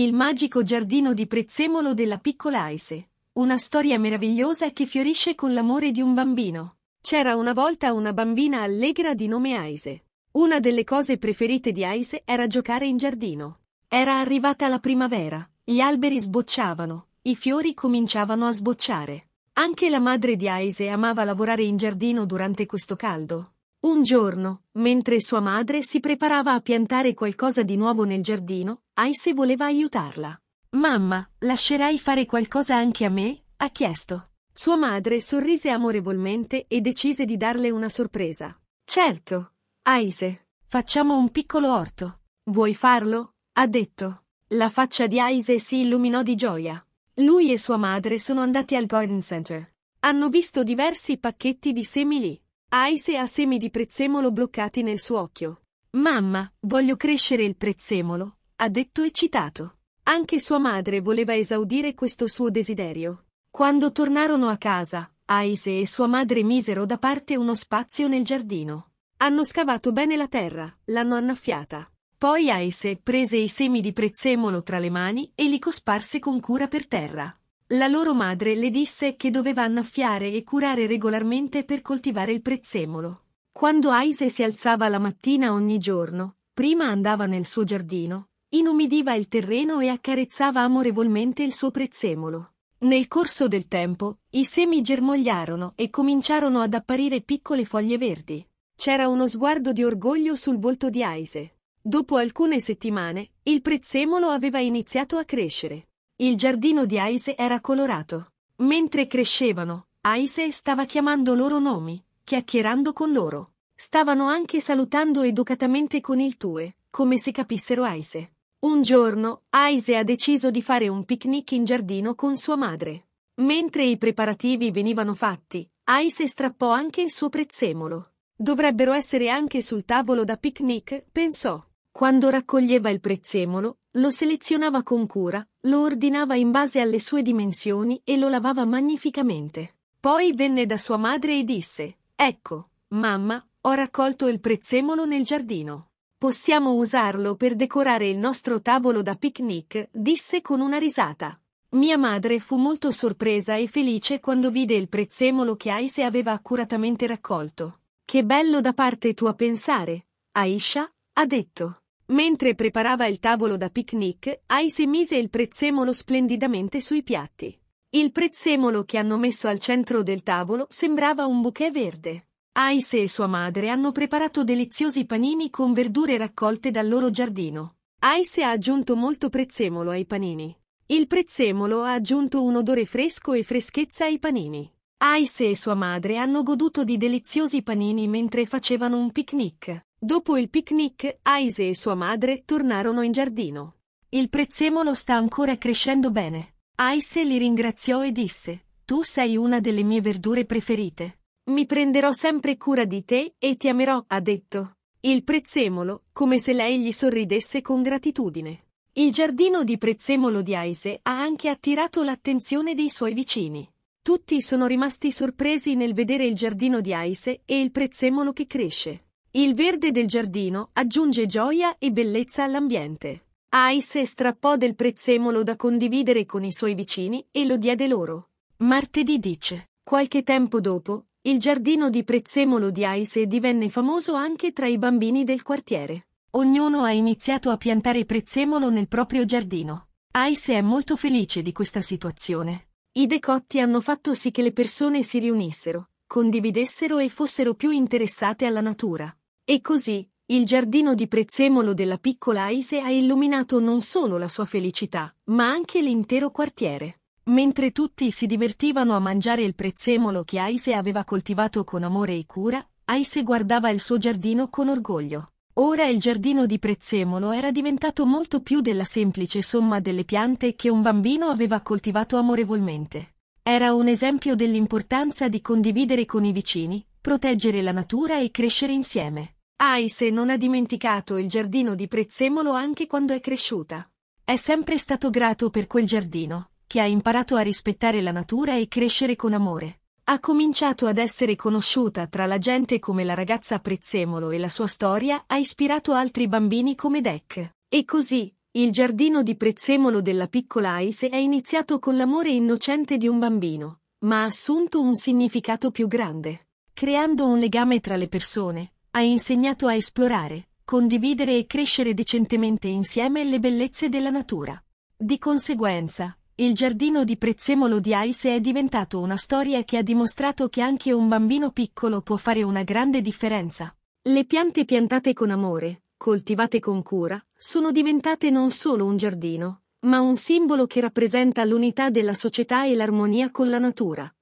Il magico giardino di Prezzemolo della piccola Aise. Una storia meravigliosa che fiorisce con l'amore di un bambino. C'era una volta una bambina allegra di nome Aise. Una delle cose preferite di Aise era giocare in giardino. Era arrivata la primavera, gli alberi sbocciavano, i fiori cominciavano a sbocciare. Anche la madre di Aise amava lavorare in giardino durante questo caldo. Un giorno, mentre sua madre si preparava a piantare qualcosa di nuovo nel giardino, Aise voleva aiutarla. Mamma, lascerai fare qualcosa anche a me? ha chiesto. Sua madre sorrise amorevolmente e decise di darle una sorpresa. Certo, Aise. Facciamo un piccolo orto. Vuoi farlo? ha detto. La faccia di Aise si illuminò di gioia. Lui e sua madre sono andati al garden center. Hanno visto diversi pacchetti di semi lì. Aise ha semi di prezzemolo bloccati nel suo occhio. Mamma, voglio crescere il prezzemolo, ha detto eccitato. Anche sua madre voleva esaudire questo suo desiderio. Quando tornarono a casa, Aise e sua madre misero da parte uno spazio nel giardino. Hanno scavato bene la terra, l'hanno annaffiata. Poi Aise prese i semi di prezzemolo tra le mani e li cosparse con cura per terra. La loro madre le disse che doveva annaffiare e curare regolarmente per coltivare il prezzemolo. Quando Aise si alzava la mattina ogni giorno, prima andava nel suo giardino, Inumidiva il terreno e accarezzava amorevolmente il suo prezzemolo. Nel corso del tempo, i semi germogliarono e cominciarono ad apparire piccole foglie verdi. C'era uno sguardo di orgoglio sul volto di Aise. Dopo alcune settimane, il prezzemolo aveva iniziato a crescere. Il giardino di Aise era colorato. Mentre crescevano, Aise stava chiamando loro nomi, chiacchierando con loro. Stavano anche salutando educatamente con il tue, come se capissero Aise. Un giorno, Aise ha deciso di fare un picnic in giardino con sua madre. Mentre i preparativi venivano fatti, Aise strappò anche il suo prezzemolo. Dovrebbero essere anche sul tavolo da picnic, pensò. Quando raccoglieva il prezzemolo, lo selezionava con cura, lo ordinava in base alle sue dimensioni e lo lavava magnificamente. Poi venne da sua madre e disse: Ecco, mamma, ho raccolto il prezzemolo nel giardino. Possiamo usarlo per decorare il nostro tavolo da picnic, disse con una risata. Mia madre fu molto sorpresa e felice quando vide il prezzemolo che Aisha aveva accuratamente raccolto. Che bello da parte tua pensare, Aisha, ha detto. Mentre preparava il tavolo da picnic, Aisha mise il prezzemolo splendidamente sui piatti. Il prezzemolo che hanno messo al centro del tavolo sembrava un bouquet verde. Ice e sua madre hanno preparato deliziosi panini con verdure raccolte dal loro giardino. Ice ha aggiunto molto prezzemolo ai panini. Il prezzemolo ha aggiunto un odore fresco e freschezza ai panini. Ice e sua madre hanno goduto di deliziosi panini mentre facevano un picnic. Dopo il picnic, Ice e sua madre tornarono in giardino. Il prezzemolo sta ancora crescendo bene. Ice li ringraziò e disse, Tu sei una delle mie verdure preferite mi prenderò sempre cura di te e ti amerò, ha detto. Il prezzemolo, come se lei gli sorridesse con gratitudine. Il giardino di prezzemolo di Aise ha anche attirato l'attenzione dei suoi vicini. Tutti sono rimasti sorpresi nel vedere il giardino di Aise e il prezzemolo che cresce. Il verde del giardino aggiunge gioia e bellezza all'ambiente. Aise strappò del prezzemolo da condividere con i suoi vicini e lo diede loro. Martedì dice. Qualche tempo dopo, il giardino di Prezzemolo di Aise divenne famoso anche tra i bambini del quartiere. Ognuno ha iniziato a piantare prezzemolo nel proprio giardino. Aise è molto felice di questa situazione. I decotti hanno fatto sì che le persone si riunissero, condividessero e fossero più interessate alla natura. E così, il giardino di prezzemolo della piccola Aise ha illuminato non solo la sua felicità, ma anche l'intero quartiere. Mentre tutti si divertivano a mangiare il prezzemolo che Aise aveva coltivato con amore e cura, Aise guardava il suo giardino con orgoglio. Ora il giardino di prezzemolo era diventato molto più della semplice somma delle piante che un bambino aveva coltivato amorevolmente. Era un esempio dell'importanza di condividere con i vicini, proteggere la natura e crescere insieme. Aise non ha dimenticato il giardino di prezzemolo anche quando è cresciuta. È sempre stato grato per quel giardino, che ha imparato a rispettare la natura e crescere con amore. Ha cominciato ad essere conosciuta tra la gente come la ragazza Prezzemolo e la sua storia ha ispirato altri bambini come Deck. E così, il giardino di Prezzemolo della piccola Ice è iniziato con l'amore innocente di un bambino, ma ha assunto un significato più grande. Creando un legame tra le persone, ha insegnato a esplorare, condividere e crescere decentemente insieme le bellezze della natura. Di conseguenza, il giardino di Prezzemolo di Aise è diventato una storia che ha dimostrato che anche un bambino piccolo può fare una grande differenza. Le piante piantate con amore, coltivate con cura, sono diventate non solo un giardino, ma un simbolo che rappresenta l'unità della società e l'armonia con la natura.